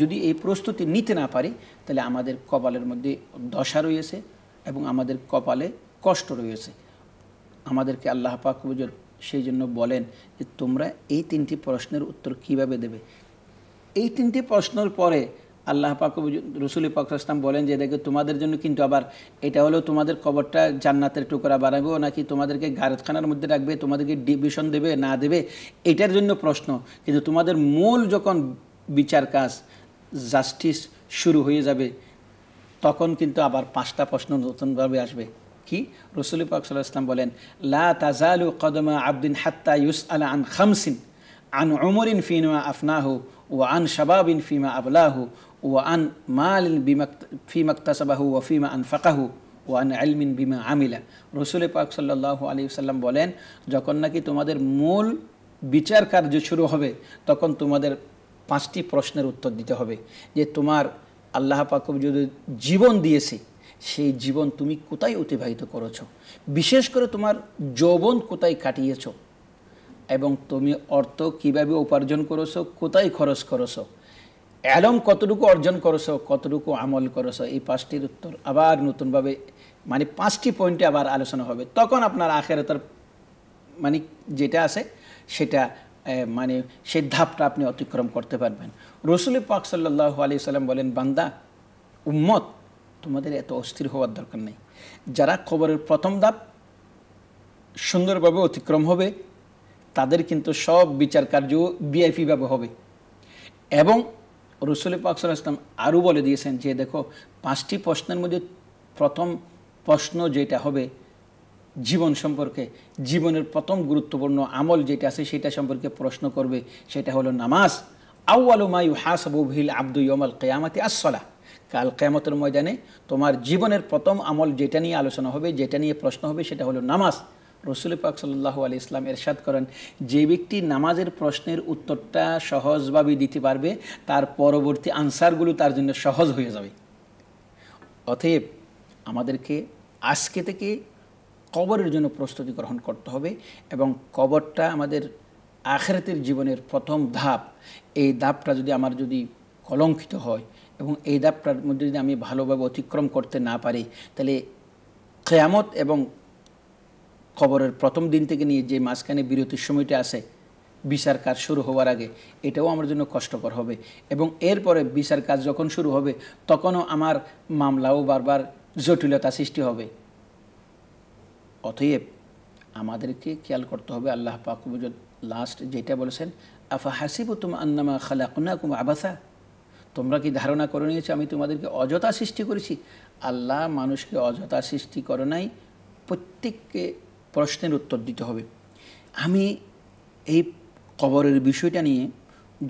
Speaker 2: যদি এই প্রস্তুতি নিতে না পারি তাহলে আমাদের কপালের মধ্যে দশা রয়েছে এবং আমাদের কপালে কষ্ট রয়েছে আমাদেরকে আল্লাহ পাকুজর সেই জন্য বলেন যে তোমরা এই তিনটি প্রশ্নের উত্তর কিভাবে দেবে এই তিনটি প্রশ্নের পরে আল্লাহ পাক রসুল পাকসলাম বলেন যে দেখো তোমাদের জন্য কিন্তু আবার এটা হলো তোমাদের কবরটা জান্নাতের টুকরা বানাবো নাকি তোমাদেরকে গারতখানার মধ্যে রাখবে তোমাদেরকে ডিভিশন দেবে না দেবে এটার জন্য প্রশ্ন কিন্তু তোমাদের মূল যখন বিচার কাজ জাস্টিস শুরু হয়ে যাবে তখন কিন্তু আবার পাঁচটা প্রশ্ন নতুনভাবে আসবে কি রসুল পাক সাল্লাহ ইসলাম বলেন লা তাজালু কদমা আবদিন হাত্তা ইউস আলা আন খামসিন আন ইন ফিমা আফনাহু ও আন শাবাবিন ফিমা আবলাহু ও আন মাল ফিমক তাসাবাহু ও ফিমা আন ফাকাহু আন আলমিন বিমা আমিলা রসুল পাক সাল্লাহ আলী সাল্লাম বলেন যখন নাকি তোমাদের মূল বিচার কার্য শুরু হবে তখন তোমাদের পাঁচটি প্রশ্নের উত্তর দিতে হবে যে তোমার আল্লাহ পাকব যদি জীবন দিয়েছে সেই জীবন তুমি কোথায় অতিবাহিত করেছো বিশেষ করে তোমার যৌবন কোথায় কাটিয়েছ এবং তুমি অর্থ কিভাবে উপার্জন করেছো কোথায় খরচ করেছো অ্যালম কতটুকু অর্জন করেছো কতটুকু আমল করেছো এই পাঁচটির উত্তর আবার নতুনভাবে মানে পাঁচটি পয়েন্টে আবার আলোচনা হবে তখন আপনার আখেরতার মানে যেটা আছে সেটা মানে সেই ধাপটা আপনি অতিক্রম করতে পারবেন রসুল পাক সাল্লাহ আলি সাল্লাম বলেন বান্দা উম্মত তোমাদের এত অস্থির হওয়ার দরকার নেই যারা কবরের প্রথম দাপ সুন্দরভাবে অতিক্রম হবে তাদের কিন্তু সব বিচার কার্য বিআইপিভাবে হবে এবং রসুল পাকসুল ইসলাম আরও বলে দিয়েছেন যে দেখো পাঁচটি প্রশ্নের মধ্যে প্রথম প্রশ্ন যেটা হবে জীবন সম্পর্কে জীবনের প্রথম গুরুত্বপূর্ণ আমল যেটা আছে সেটা সম্পর্কে প্রশ্ন করবে সেটা হলো নামাজ আউ আলু হাসবু ভিল আব্দুল ইয়মাল কেয়ামাতি আসলা কাল কেমতের ময়দানে তোমার জীবনের প্রথম আমল যেটা নিয়ে আলোচনা হবে যেটা নিয়ে প্রশ্ন হবে সেটা হলো নামাজ রসুল পাক সাল্লাহ আলি ইসলাম এরশাদ করেন যে ব্যক্তি নামাজের প্রশ্নের উত্তরটা সহজভাবে দিতে পারবে তার পরবর্তী আনসারগুলো তার জন্য সহজ হয়ে যাবে অতএব আমাদেরকে আজকে থেকে কবরের জন্য প্রস্তুতি গ্রহণ করতে হবে এবং কবরটা আমাদের আখেরাতের জীবনের প্রথম ধাপ এই ধাপটা যদি আমার যদি কলঙ্কিত হয় এবং এই দাপটার মধ্যে যদি আমি ভালোভাবে অতিক্রম করতে না পারি তাহলে কেয়ামত এবং খবরের প্রথম দিন থেকে নিয়ে যে মাঝখানে বিরতির সময়টা আছে বিচার কাজ শুরু হওয়ার আগে এটাও আমার জন্য কষ্টকর হবে এবং এরপরে বিচার কাজ যখন শুরু হবে তখনও আমার মামলাও বারবার জটিলতা সৃষ্টি হবে অতএব আমাদেরকে খেয়াল করতে হবে আল্লাহ পাকুবুজ লাস্ট যেটা বলেছেন আফা হাসিবু তুম আন্নামা খালাকুনা কুম আবাসা তোমরা কি ধারণা করে নিয়েছো আমি তোমাদেরকে অযথা সৃষ্টি করেছি আল্লাহ মানুষকে অযথা সৃষ্টি করে নাই প্রত্যেককে প্রশ্নের উত্তর দিতে হবে আমি এই কবরের বিষয়টা নিয়ে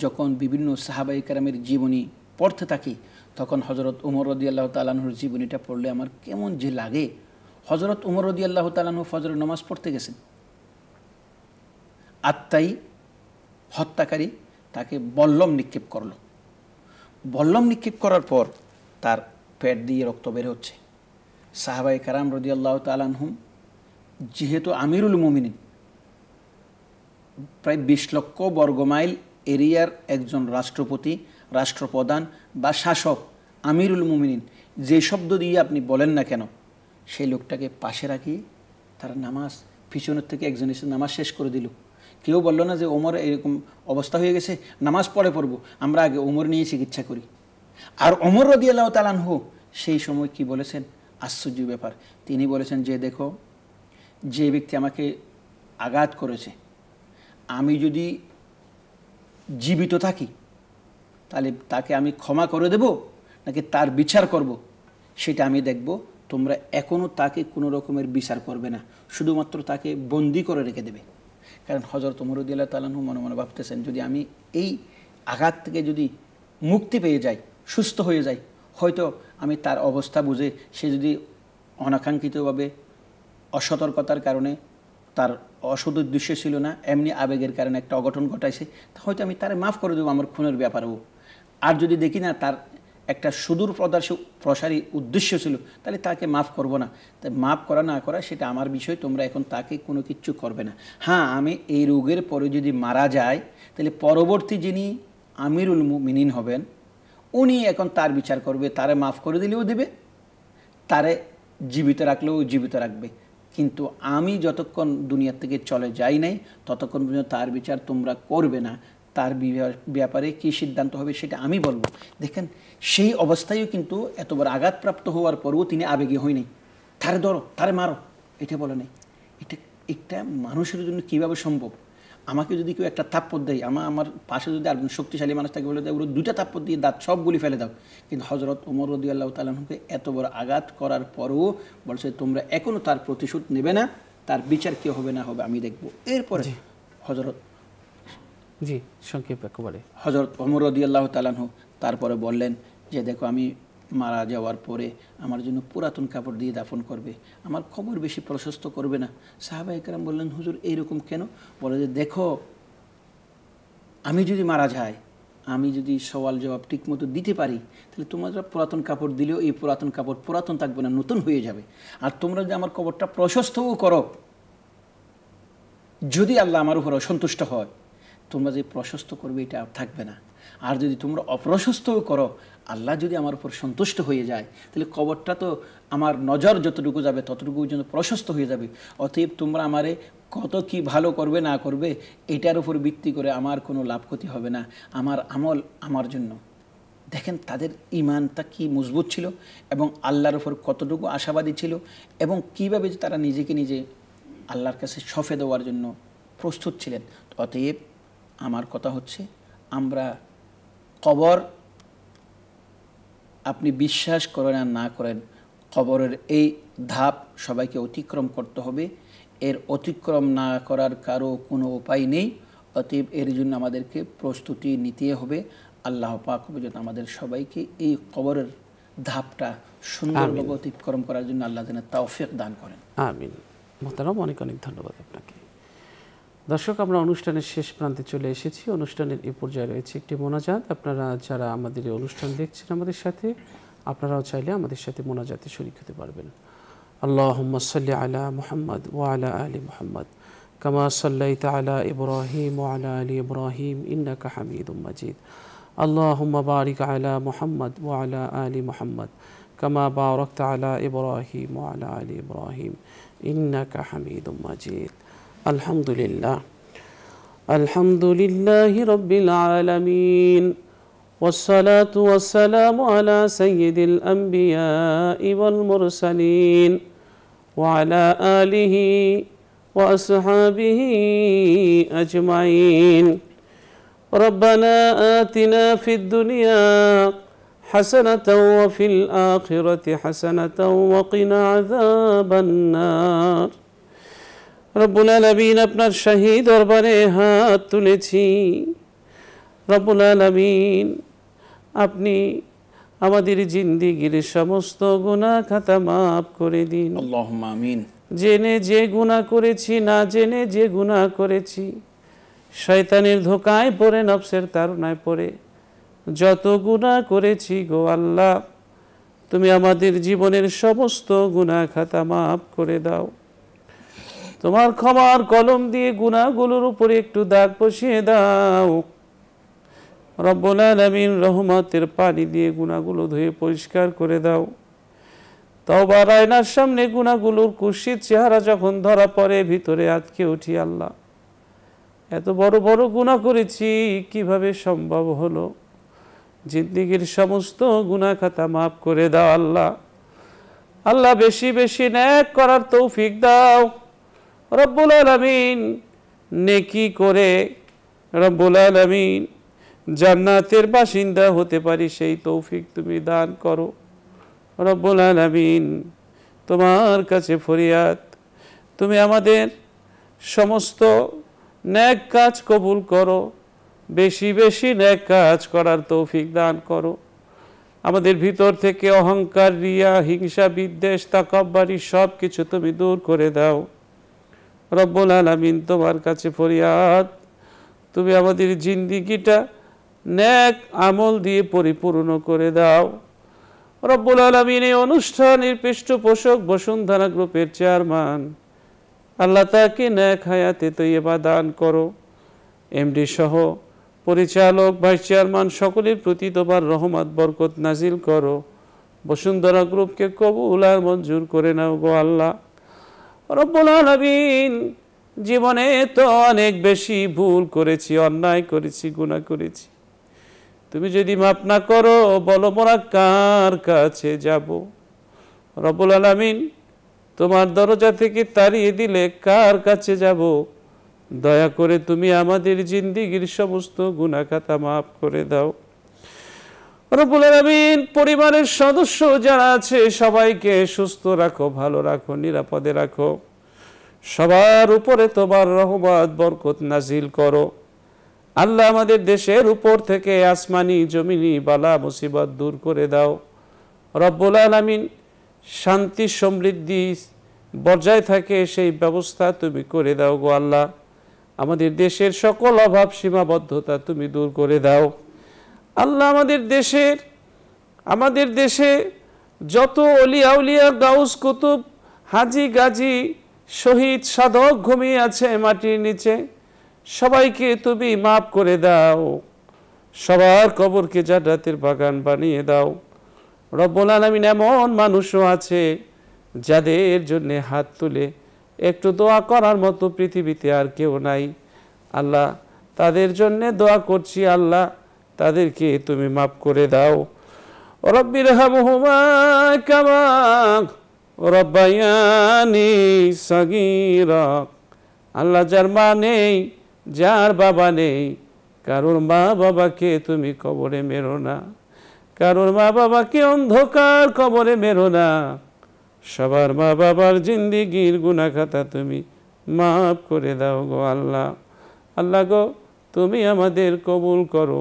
Speaker 2: যখন বিভিন্ন সাহাবাই কারামের জীবনী পড়তে থাকি তখন হজরত উমর রদি আল্লাহ তালাহুর জীবনীটা পড়লে আমার কেমন যে লাগে হজরত উমর রদি আল্লাহ তালাহু ফজর নমাজ পড়তে গেছেন আত্মাই হত্যাকারী তাকে বল্লম নিক্ষেপ করলো বল্লম নিক্ষেপ করার পর তার পেট দিয়ে রক্ত বের হচ্ছে সাহাবাই কারাম রদিয়াল্লাহ তালানহুম যেহেতু আমিরুল মুমিনিন প্রায় বিশ লক্ষ বর্গমাইল এরিয়ার একজন রাষ্ট্রপতি রাষ্ট্রপ্রধান বা শাসক আমিরুল মুমিনিন যে শব্দ দিয়ে আপনি বলেন না কেন সেই লোকটাকে পাশে রাখি তার নামাজ পিছনের থেকে একজন এসে নামাজ শেষ করে দিল কেউ বললো না যে ওমর এরকম অবস্থা হয়ে গেছে নামাজ পড়ে পড়বো আমরা আগে ওমর নিয়ে চিকিৎসা করি আর ওমর রদি আল্লাহ তালানহু সেই সময় কি বলেছেন আশ্চর্য ব্যাপার তিনি বলেছেন যে দেখো যে ব্যক্তি আমাকে আঘাত করেছে আমি যদি জীবিত থাকি তাহলে তাকে আমি ক্ষমা করে দেব নাকি তার বিচার করব। সেটা আমি দেখব তোমরা এখনও তাকে কোনো রকমের বিচার করবে না শুধুমাত্র তাকে বন্দি করে রেখে দেবে কারণ হজরত উমরুদ্দিল্লা তালাহু মনে মনে ভাবতেছেন যদি আমি এই আঘাত থেকে যদি মুক্তি পেয়ে যাই সুস্থ হয়ে যাই হয়তো আমি তার অবস্থা বুঝে সে যদি অনাকাঙ্ক্ষিতভাবে অসতর্কতার কারণে তার অসদ উদ্দেশ্য ছিল না এমনি আবেগের কারণে একটা অঘটন ঘটাইছে হয়তো আমি তারে মাফ করে দেবো আমার খুনের ব্যাপারও আর যদি দেখি না তার একটা সুদূর প্রদাসী প্রসারী উদ্দেশ্য ছিল তাহলে তাকে মাফ করব না তাই মাফ করা না করা সেটা আমার বিষয় তোমরা এখন তাকে কোনো কিচ্ছু করবে না হ্যাঁ আমি এই রোগের পরে যদি মারা যায় তাহলে পরবর্তী যিনি আমিরুল মিনিন হবেন উনি এখন তার বিচার করবে তারে মাফ করে দিলেও দেবে তারে জীবিত রাখলেও জীবিত রাখবে কিন্তু আমি যতক্ষণ দুনিয়ার থেকে চলে যাই নাই ততক্ষণ পর্যন্ত তার বিচার তোমরা করবে না তার ব্যাপারে কি সিদ্ধান্ত হবে সেটা আমি বলবো দেখেন সেই অবস্থায়ও কিন্তু এত বড় আঘাতপ্রাপ্ত হওয়ার পরও তিনি আবেগে নাই তার ধরো তার মারো এটা বলে নাই এটা একটা মানুষের জন্য কিভাবে সম্ভব আমাকে যদি কেউ একটা থাপ্পর দেয় আমার আমার পাশে যদি আর শক্তিশালী মানুষ তাকে বলে দেয় ওরা দুইটা থাপ্পর দিয়ে দাঁত সবগুলি ফেলে দাও কিন্তু হজরত ওমর রদি আল্লাহ তালাহকে এত বড় আঘাত করার পরও বলছে তোমরা এখনও তার প্রতিশোধ নেবে না তার বিচার কী হবে না হবে আমি দেখব
Speaker 1: এরপরে হজরত জি সংক্ষেপ একেবারে
Speaker 2: হজরত অমর রদি আল্লাহ তালানহ তারপরে বললেন যে দেখো আমি মারা যাওয়ার পরে আমার জন্য পুরাতন কাপড় দিয়ে দাফন করবে আমার খবর বেশি প্রশস্ত করবে না সাহাবা একরাম বললেন হুজুর এইরকম কেন বলে যে দেখো আমি যদি মারা যাই আমি যদি সওয়াল জবাব ঠিকমতো দিতে পারি তাহলে তোমরা পুরাতন কাপড় দিলেও এই পুরাতন কাপড় পুরাতন থাকবে না নতুন হয়ে যাবে আর তোমরা যদি আমার কবরটা প্রশস্তও করো যদি আল্লাহ আমার উপর অসন্তুষ্ট হয় তোমরা যে প্রশস্ত করবে এটা আর থাকবে না আর যদি তোমরা অপ্রশস্তও করো আল্লাহ যদি আমার উপর সন্তুষ্ট হয়ে যায় তাহলে কবরটা তো আমার নজর যতটুকু যাবে ততটুকু যেন প্রশস্ত হয়ে যাবে অতএব তোমরা আমারে কত কি ভালো করবে না করবে এটার উপর ভিত্তি করে আমার কোনো লাভ ক্ষতি হবে না আমার আমল আমার জন্য দেখেন তাদের ইমানটা কি মজবুত ছিল এবং আল্লাহর ওপর কতটুকু আশাবাদী ছিল এবং কীভাবে তারা নিজেকে নিজে আল্লাহর কাছে সফে দেওয়ার জন্য প্রস্তুত ছিলেন অতএব আমার কথা হচ্ছে আমরা কবর আপনি বিশ্বাস করেন আর না করেন কবরের এই ধাপ সবাইকে অতিক্রম করতে হবে এর অতিক্রম না করার কারো কোনো উপায় নেই অতএব এর জন্য আমাদেরকে প্রস্তুতি নিতে হবে আল্লাহ পাক আমাদের সবাইকে এই কবরের ধাপটা সুন্দরভাবে অতিক্রম করার জন্য আল্লাহ যেন তাওফেক দান করেন
Speaker 1: আমিন মোহতারম অনেক অনেক ধন্যবাদ আপনাকে দর্শক আমরা অনুষ্ঠানের শেষ প্রান্তে চলে এসেছি অনুষ্ঠানের এ পর্যায়ে রয়েছে একটি মোনাজাত আপনারা যারা আমাদের এই অনুষ্ঠান দেখছেন আমাদের সাথে আপনারাও চাইলে আমাদের সাথে মোনাজাতে শরিক হতে পারবেন আল্লাহ সাল্লি আলা মোহাম্মদ ও আলা আলী মোহাম্মদ কামা সাল্লাই তালা ইব্রাহিম ও আলা আলী ইব্রাহিম ইন্নাকা হামিদ মজিদ আল্লাহ বারিক আলা মোহাম্মদ ও আলা আলী মোহাম্মদ কামা বারক তালা ইব্রাহিম ও আলা আলী ইব্রাহিম ইন্নাকা হামিদ মাজিদ الحمد لله الحمد لله رب العالمين والصلاة والسلام على سيد الأنبياء والمرسلين وعلى آله وأصحابه أجمعين ربنا آتنا في الدنيا حسنة وفي الآخرة حسنة وقنا عذاب النار রব্বুল আলমিন আপনার শাহী দরবারে হাত তুলেছি রব্বুল আলমিন আপনি আমাদের জিন্দিগির সমস্ত গুণা খাতা মাফ করে দিন আমিন জেনে যে গুণা করেছি না জেনে যে গুণা করেছি শয়তানের ধোকায় পড়ে নফসের তারণায় পড়ে যত গুণা করেছি গো আল্লাহ তুমি আমাদের জীবনের সমস্ত গুণা খাতা মাফ করে দাও তোমার ক্ষমার কলম দিয়ে গুনাহগুলোর উপরে একটু দাগ বসিয়ে দাও রব্বুল রহমতের পানি দিয়ে গুণাগুলো ধুয়ে পরিষ্কার করে দাও তাও বা রায়নার সামনে গুণাগুলোর কুশির চেহারা যখন ধরা পড়ে ভিতরে আজকে উঠি আল্লাহ এত বড় বড় গুণা করেছি কিভাবে সম্ভব হলো জিন্দিগির সমস্ত গুণা খাতা মাফ করে দাও আল্লাহ আল্লাহ বেশি বেশি ন্যাক করার তৌফিক দাও রব্বুল আলমিন নেকি করে রব্বুল আলমিন জান্নাতের বাসিন্দা হতে পারি সেই তৌফিক তুমি দান করো রব্বুল আলমিন তোমার কাছে ফরিয়াদ তুমি আমাদের সমস্ত ন্যাক কাজ কবুল করো বেশি বেশি ন্যাক কাজ করার তৌফিক দান করো আমাদের ভিতর থেকে অহংকার রিয়া হিংসা বিদ্বেষ তাকব্বারি সব কিছু তুমি দূর করে দাও রব্বুল আলমিন তোমার কাছে ফরিয়াদ তুমি আমাদের জিন্দিগিটা ন্যাক আমল দিয়ে পরিপূর্ণ করে দাও রব্বুল আলমিন এই অনুষ্ঠানের পৃষ্ঠপোষক বসুন্ধরা গ্রুপের চেয়ারম্যান আল্লাহ তাকে ন্যাক হায়াতে তৈবা দান করো এমডি সহ পরিচালক ভাইস চেয়ারম্যান সকলের প্রতি তোমার রহমত বরকত নাজিল করো বসুন্ধরা গ্রুপকে কবুল আর মঞ্জুর করে নাও গো আল্লাহ রব্বুল আলমিন জীবনে তো অনেক বেশি ভুল করেছি অন্যায় করেছি গুণা করেছি তুমি যদি মাপ না করো বলো মোরা কার কাছে যাব রব্বুল আলমিন তোমার দরজা থেকে তাড়িয়ে দিলে কার কাছে যাব দয়া করে তুমি আমাদের জিন্দিগির সমস্ত গুণাখাতা মাফ করে দাও রবুল আলমিন পরিবারের সদস্য যারা আছে সবাইকে সুস্থ রাখো ভালো রাখো নিরাপদে রাখো সবার উপরে তোমার রহমত বরকত নাজিল করো আল্লাহ আমাদের দেশের উপর থেকে আসমানি জমিনি বালা মুসিবত দূর করে দাও রব্বুল আলমিন শান্তি সমৃদ্ধি বজায় থাকে সেই ব্যবস্থা তুমি করে দাও গো আল্লাহ আমাদের দেশের সকল অভাব সীমাবদ্ধতা তুমি দূর করে দাও আল্লাহ আমাদের দেশের আমাদের দেশে যত অলিয়াউলিয়া গাউস কুতুব হাজি গাজি শহীদ সাধক ঘুমিয়ে আছে মাটির নিচে সবাইকে তুমি মাফ করে দাও সবার কবরকে জান্নাতের বাগান বানিয়ে দাও রব্বুল আমিন এমন মানুষও আছে যাদের জন্যে হাত তুলে একটু দোয়া করার মতো পৃথিবীতে আর কেউ নাই আল্লাহ তাদের জন্যে দোয়া করছি আল্লাহ তাদেরকে তুমি মাফ করে দাও রব্বির আল্লাহ যার মা নেই যার বাবা নেই কারোর মা বাবাকে তুমি কবরে মেরো না কারোর মা বাবাকে অন্ধকার কবরে মেরো না সবার মা বাবার জিন্দিগির গুণাখাতা তুমি মাফ করে দাও গো আল্লাহ আল্লাহ গো তুমি আমাদের কবুল করো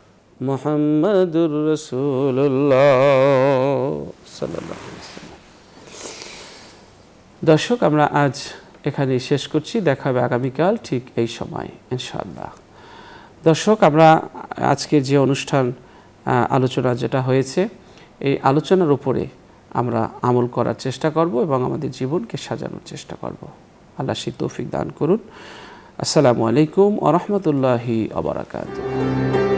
Speaker 1: মোহাম্মদুর রসুল্লাহ দর্শক আমরা আজ এখানে শেষ করছি দেখা হবে আগামীকাল ঠিক এই সময় ইনশাআল্লাহ দর্শক আমরা আজকে যে অনুষ্ঠান আলোচনা যেটা হয়েছে এই আলোচনার উপরে আমরা আমল করার চেষ্টা করব এবং আমাদের জীবনকে সাজানোর চেষ্টা করব আল্লাহ সেই তৌফিক দান করুন আসসালামু আলাইকুম আ রহমতুল্লাহি আবরাকাত